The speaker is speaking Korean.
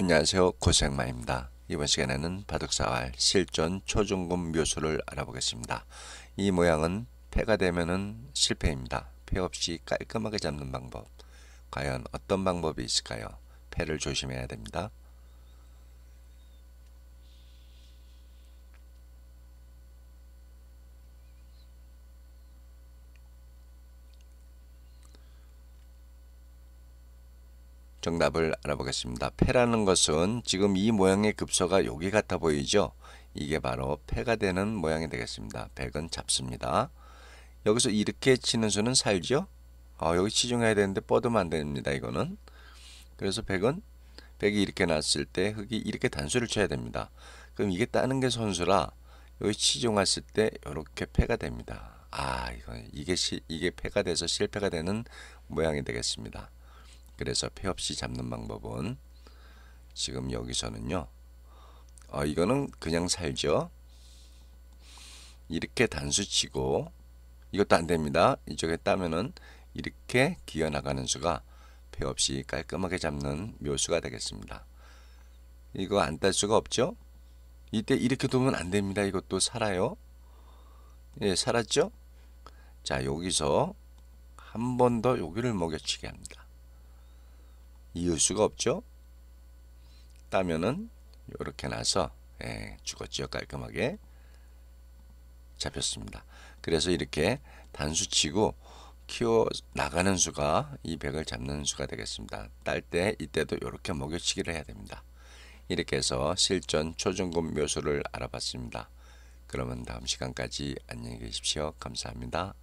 안녕하세요. 고생마입니다. 이번 시간에는 바둑사활 실전 초중급 묘수를 알아보겠습니다. 이 모양은 패가 되면은 실패입니다. 패 없이 깔끔하게 잡는 방법. 과연 어떤 방법이 있을까요? 패를 조심해야 됩니다. 정답을 알아보겠습니다. 폐라는 것은 지금 이 모양의 급소가 여기 같아 보이죠? 이게 바로 폐가 되는 모양이 되겠습니다. 백은 잡습니다. 여기서 이렇게 치는 수는 살죠? 아, 여기 치중해야 되는데 뻗으면 안 됩니다. 이거는. 그래서 백은 백이 이렇게 났을 때 흙이 이렇게 단수를 쳐야 됩니다. 그럼 이게 따는 게 선수라 여기 치중했을 때 이렇게 패가 됩니다. 아, 이거 이게 시, 이게 패가 돼서 실패가 되는 모양이 되겠습니다. 그래서 폐없이 잡는 방법은 지금 여기서는요. 어, 이거는 그냥 살죠. 이렇게 단수치고 이것도 안됩니다. 이쪽에 따면은 이렇게 기어나가는 수가 폐 없이 깔끔하게 잡는 묘수가 되겠습니다. 이거 안 딸 수가 없죠? 이때 이렇게 두면 안됩니다. 이것도 살아요. 예, 살았죠? 자, 여기서 한 번 더 여기를 먹여치게 합니다. 이을 수가 없죠. 따면은 이렇게 나서 예, 죽었죠 깔끔하게 잡혔습니다. 그래서 이렇게 단수치고 키워 나가는 수가 이 백을 잡는 수가 되겠습니다. 딸 때 이때도 이렇게 먹여치기를 해야 됩니다. 이렇게 해서 실전 초중급 묘수를 알아봤습니다. 그러면 다음 시간까지 안녕히 계십시오. 감사합니다.